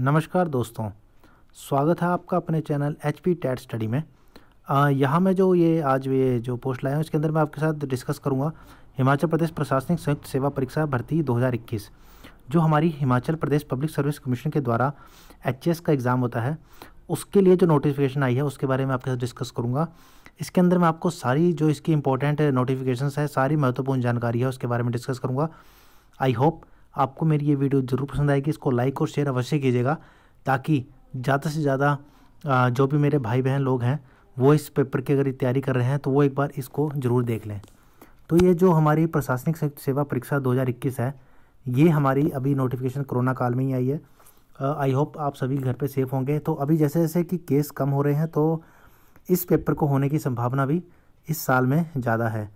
नमस्कार दोस्तों स्वागत है आपका अपने channel H P TET study में यहाँ मैं जो ये आज ये जो पोस्ट लाया हूँ इसके अंदर मैं आपके साथ डिस्कस करूँगा हिमाचल प्रदेश प्रशासनिक संयुक्त सेवा परीक्षा भर्ती 2021 जो हमारी Himachal Pradesh Public Service Commission के द्वारा एच का एग्ज़ाम होता है उसके लिए जो नोटिफिकेशन आई है उसके बारे में आपके साथ डिस्कस करूँगा इसके अंदर मैं आपको सारी जो इसकी इंपॉर्टेंट नोटिफिकेशन है सारी महत्वपूर्ण जानकारी है उसके बारे में डिस्कस करूँगा आई होप आपको मेरी ये वीडियो ज़रूर पसंद आएगी इसको लाइक और शेयर अवश्य कीजिएगा ताकि ज़्यादा से ज़्यादा जो भी मेरे भाई बहन लोग हैं वो इस पेपर की अगर तैयारी कर रहे हैं तो वो एक बार इसको ज़रूर देख लें तो ये जो हमारी प्रशासनिक सेवा परीक्षा 2021 है ये हमारी अभी नोटिफिकेशन कोरोना काल में ही आई है आई होप आप सभी घर पे सेफ होंगे तो अभी जैसे जैसे कि केस कम हो रहे हैं तो इस पेपर को होने की संभावना भी इस साल में ज़्यादा है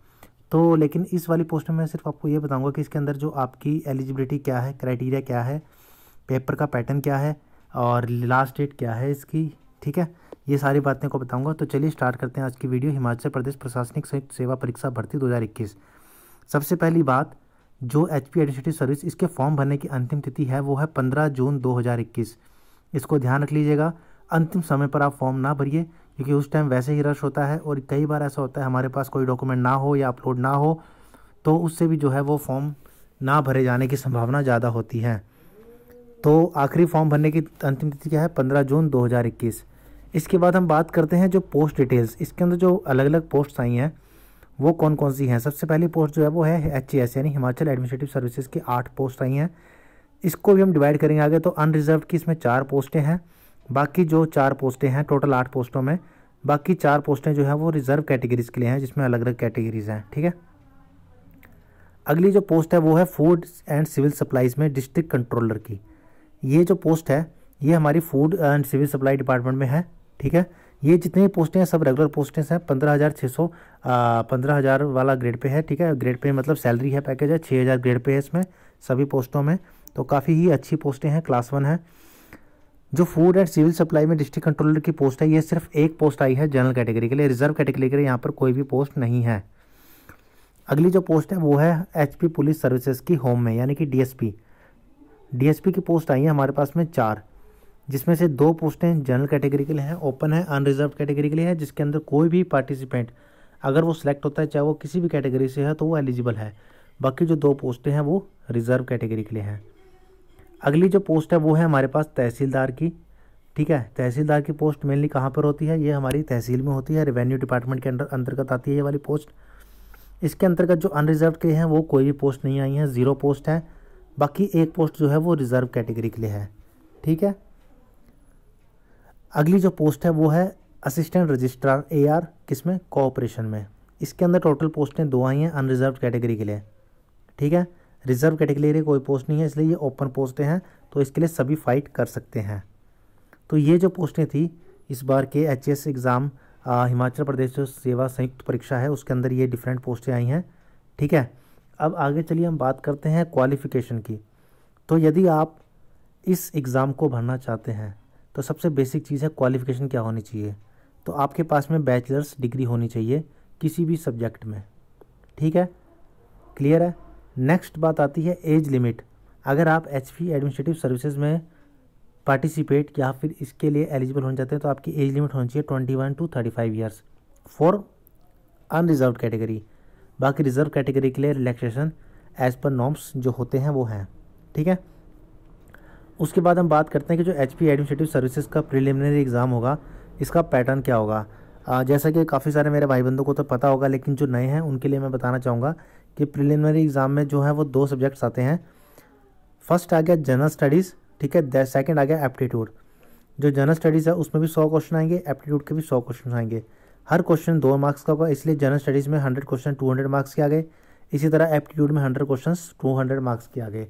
तो लेकिन इस वाली पोस्ट में मैं सिर्फ आपको ये बताऊंगा कि इसके अंदर जो आपकी एलिजिबिलिटी क्या है क्राइटेरिया क्या है पेपर का पैटर्न क्या है और लास्ट डेट क्या है इसकी ठीक है ये सारी बातें को बताऊंगा तो चलिए स्टार्ट करते हैं आज की वीडियो हिमाचल प्रदेश प्रशासनिक संयुक्त सेवा परीक्षा भर्ती दो सबसे पहली बात जो एच पी सर्विस इसके फॉर्म भरने की अंतिम तिथि है वो है पंद्रह जून दो इसको ध्यान रख लीजिएगा अंतिम समय पर आप फॉर्म ना भरिए क्योंकि उस टाइम वैसे ही रश होता है और कई बार ऐसा होता है हमारे पास कोई डॉक्यूमेंट ना हो या अपलोड ना हो तो उससे भी जो है वो फॉर्म ना भरे जाने की संभावना ज़्यादा होती है तो आखिरी फॉर्म भरने की अंतिम तिथि क्या है पंद्रह जून दो इसके बाद हम बात करते हैं जो पोस्ट डिटेल्स इसके अंदर जो अलग अलग पोस्ट आई हैं वो कौन कौन सी हैं सबसे पहली पोस्ट जो है वो है एच e यानी हिमाचल एडमिनिस्ट्रेटिव सर्विसेज की आठ पोस्ट आई हैं इसको भी हम डिवाइड करेंगे आगे तो अनरिजर्व की इसमें चार पोस्टें हैं बाकी जो चार पोस्टें हैं टोटल आठ पोस्टों में बाकी चार पोस्टें जो हैं वो रिज़र्व कैटेगरीज़ के लिए हैं जिसमें अलग अलग कैटेगरीज़ हैं ठीक है अगली जो पोस्ट है वो है फूड एंड सिविल सप्लाईज़ में डिस्ट्रिक्ट कंट्रोलर की ये जो पोस्ट है ये हमारी food and civil supply department में है ठीक है ये जितनी पोस्टें हैं सब रेगुलर पोस्टें हैं पंद्रह हज़ार छः सौ पंद्रह हज़ार वाला ग्रेड पे है ठीक है ग्रेड पे मतलब सैलरी है पैकेज है छः हज़ार ग्रेड पे है इसमें सभी पोस्टों में तो काफ़ी ही अच्छी पोस्टें हैं क्लास वन है जो फूड एंड सिविल सप्लाई में डिस्ट्रिक्ट कंट्रोलर की पोस्ट है ये सिर्फ एक पोस्ट आई है जनरल कैटेगरी के लिए रिजर्व कैटेगरी के लिए यहाँ पर कोई भी पोस्ट नहीं है अगली जो पोस्ट है वो है एचपी पुलिस सर्विसेज की होम में यानी कि डीएसपी डीएसपी की पोस्ट आई है हमारे पास में चार जिसमें से दो पोस्टें जनरल कैटेगरी के लिए हैं ओपन है अनरिजर्व कैटेगरी के लिए है जिसके अंदर कोई भी पार्टिसिपेंट अगर वो सिलेक्ट होता है चाहे वो किसी भी कैटेगरी से है तो वो एलिजिबल है बाकी जो दो पोस्टें हैं वो रिजर्व कैटेगरी के लिए हैं अगली जो पोस्ट है वो है हमारे पास तहसीलदार की ठीक है तहसीलदार की पोस्ट मेनली कहाँ पर होती है ये हमारी तहसील में होती है रेवेन्यू डिपार्टमेंट के अंदर अंतर्गत आती है ये वाली पोस्ट इसके अंतर्गत जो अनरिजर्व के हैं वो कोई भी पोस्ट नहीं आई है ज़ीरो पोस्ट है बाकी एक पोस्ट जो है वो रिज़र्व कैटेगरी के लिए है ठीक है अगली जो पोस्ट है वो है असिस्टेंट रजिस्ट्रार ए आर किस में कोऑपरेशन में इसके अंदर टोटल पोस्टें दो आई हैं अनरिजर्व कैटेगरी के लिए ठीक है रिजर्व कैटेगरी कोई पोस्ट नहीं है इसलिए ये ओपन पोस्टें हैं तो इसके लिए सभी फाइट कर सकते हैं तो ये जो पोस्टें थी इस बार के एच एग्ज़ाम हिमाचल प्रदेश जो सेवा संयुक्त परीक्षा है उसके अंदर ये डिफरेंट पोस्टें आई हैं ठीक है अब आगे चलिए हम बात करते हैं क्वालिफ़िकेशन की तो यदि आप इस एग्ज़ाम को भरना चाहते हैं तो सबसे बेसिक चीज़ है क्वालिफ़िकेशन क्या होनी चाहिए तो आपके पास में बैचलर्स डिग्री होनी चाहिए किसी भी सब्जेक्ट में ठीक है क्लियर है नेक्स्ट बात आती है एज लिमिट अगर आप एच एडमिनिस्ट्रेटिव सर्विसेज में पार्टिसिपेट या फिर इसके लिए एलिजिबल होने जाते हैं तो आपकी एज लिमिट होनी चाहिए twenty one to thirty five years for unreserve category बाकी रिजर्व कैटेगरी के लिए रिलैक्सेशन एज पर नॉर्म्स जो होते हैं वो हैं ठीक है उसके बाद हम बात करते हैं कि जो एच एडमिनिस्ट्रेटिव सर्विसेज का प्रिलिमिनरी एग्ज़ाम होगा इसका पैटर्न क्या होगा जैसा कि काफ़ी सारे मेरे भाई बंधु को तो पता होगा लेकिन जो नए हैं उनके लिए मैं बताना चाहूँगा कि प्रिलिमिनरी एग्ज़ाम में जो है वो दो सब्जेक्ट्स आते हैं फर्स्ट आ गया जनरल स्टडीज़ ठीक है सेकेंड आ गया एप्टीट्यूड जो जनरल स्टडीज़ है उसमें भी सौ क्वेश्चन आएंगे एप्टीट्यूड के भी सौ क्वेश्चन आएंगे हर क्वेश्चन दो मार्क्स का होगा इसलिए जनरल स्टडीज़ में hundred question two hundred marks के आ गए इसी तरह एप्टीट्यूड में hundred question two hundred marks के आ गए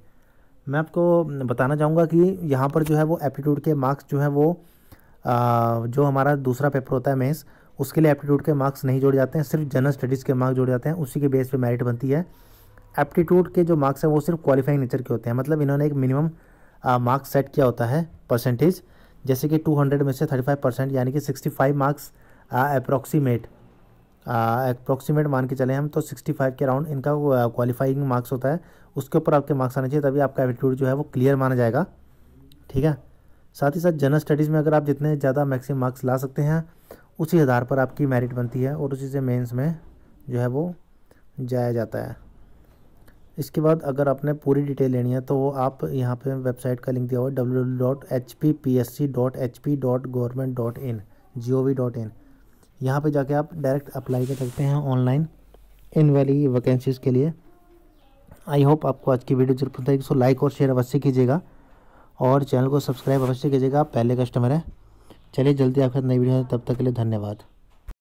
मैं आपको बताना चाहूँगा कि यहाँ पर जो है वो एप्टीट्यूड के मार्क्स जो है वो आ, जो हमारा दूसरा पेपर होता है मेंस उसके लिए एप्टीट्यूड के मार्क्स नहीं जोड़े जाते हैं सिर्फ जनरल स्टडीज़ के मार्क्स जोड़े जाते हैं उसी के बेस पर मेरिट बनती है एप्टीट्यूड के जो मार्क्स हैं वो सिर्फ क्वालिफाइंग नेचर के होते हैं मतलब इन्होंने एक मिनिमम मार्क्स सेट किया होता है परसेंटेज जैसे कि 200 में से 35 परसेंट यानी कि 65 मार्क्स अप्रॉक्सीमेट अप्रॉक्सीमेट मान के चले हम तो 65 के अराउंड इनका क्वालिफाइंग मार्क्स होता है उसके ऊपर आपके मार्क्स आने चाहिए तभी आपका एप्टीट्यूड जो है वो क्लियर माना जाएगा ठीक है साथ ही साथ जनरल स्टडीज़ में अगर आप जितने ज़्यादा मैक्सिमम मार्क्स ला सकते हैं उसी आधार पर आपकी मेरिट बनती है और उसी से मेंस में जो है वो जाया जाता है इसके बाद अगर आपने पूरी डिटेल लेनी है तो वो आप यहाँ पे वेबसाइट का लिंक दिया हुआ है W W dot H P P S C dot H P dot government dot in G O V dot in यहाँ पर जाके आप डायरेक्ट अप्लाई कर सकते हैं ऑनलाइन इन वाली वैकेंसीज़ के लिए आई होप आपको आज की वीडियो जरूर पता है सो लाइक और शेयर अवश्य कीजिएगा और चैनल को सब्सक्राइब अवश्य कीजिएगा आप पहले कस्टमर हैं चलिए जल्दी आपके साथ नई वीडियो तब तक के लिए धन्यवाद